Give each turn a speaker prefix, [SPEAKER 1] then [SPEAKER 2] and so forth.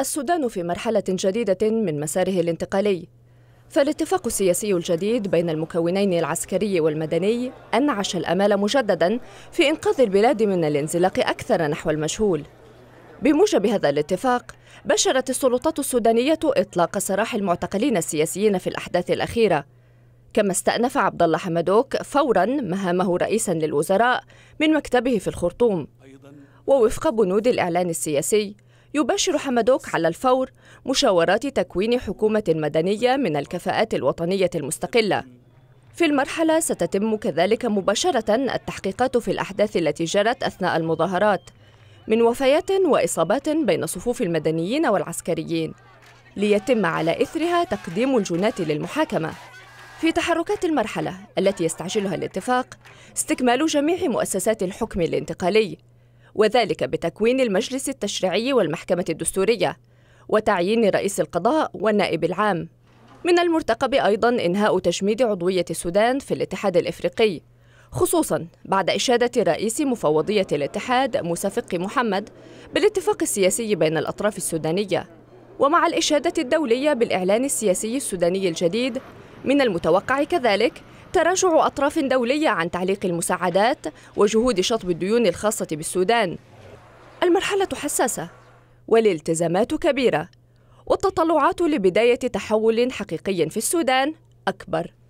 [SPEAKER 1] السودان في مرحلة جديدة من مساره الانتقالي فالاتفاق السياسي الجديد بين المكونين العسكري والمدني أنعش الأمال مجددا في إنقاذ البلاد من الانزلاق أكثر نحو المجهول بموجب هذا الاتفاق بشرت السلطات السودانية إطلاق سراح المعتقلين السياسيين في الأحداث الأخيرة كما استأنف عبد الله حمدوك فورا مهامه رئيسا للوزراء من مكتبه في الخرطوم ووفق بنود الإعلان السياسي يباشر حمدوك على الفور مشاورات تكوين حكومة مدنية من الكفاءات الوطنية المستقلة في المرحلة ستتم كذلك مباشرة التحقيقات في الأحداث التي جرت أثناء المظاهرات من وفيات وإصابات بين صفوف المدنيين والعسكريين ليتم على إثرها تقديم الجنات للمحاكمة في تحركات المرحلة التي يستعجلها الاتفاق استكمال جميع مؤسسات الحكم الانتقالي وذلك بتكوين المجلس التشريعي والمحكمة الدستورية وتعيين رئيس القضاء والنائب العام من المرتقب أيضا إنهاء تجميد عضوية السودان في الاتحاد الإفريقي خصوصا بعد إشادة رئيس مفوضية الاتحاد موسى فقي محمد بالاتفاق السياسي بين الأطراف السودانية ومع الإشادة الدولية بالإعلان السياسي السوداني الجديد من المتوقع كذلك تراجع أطراف دولية عن تعليق المساعدات وجهود شطب الديون الخاصة بالسودان المرحلة حساسة والالتزامات كبيرة والتطلعات لبداية تحول حقيقي في السودان أكبر